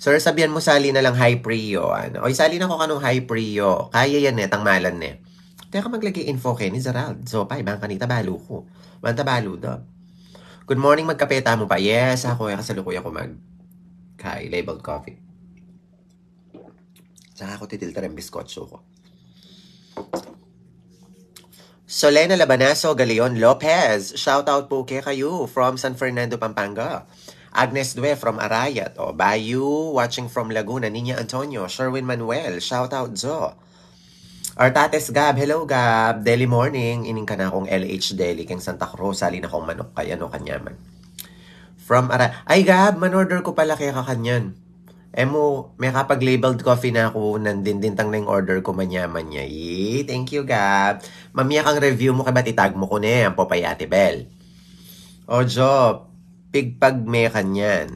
Sir, sabihan mo sali na lang high priyo. Ano? Oy, sali na ko kanong high priyo. Kaya yan eh, tangmalan eh. Teka maglagay info kay ni Gerald. So, pa, ibang kanita balo ko. Banta balo do. Good morning, magkapeta mo pa. Yes, ako eh, kasalukuyan ko mag kay labeled coffee. Tsaka ako titilta ng biskotso ko. Solena Labanaso Galeon Lopez. Shout out po kay kayo from San Fernando, Pampanga. Agnes Due from Arayat, o Bayu, watching from Laguna, Ninya Antonio, Sherwin Manuel, shout out Zo. Artates Gab, hello Gab, daily morning, ining ka na akong LH Daily, kang Santa Cruz, salin akong manok kay ano kanyaman. From Ara, ay Gab, manorder ko pala kaya ka kakanyan. mo, may kapag-labeled coffee na ako, nandindintang na yung order ko manyaman niya. thank you Gab. Mamiyak kang review mo kaya ba't itag mo ko na yan, Popay Ate Bell. O Job, meka niyan.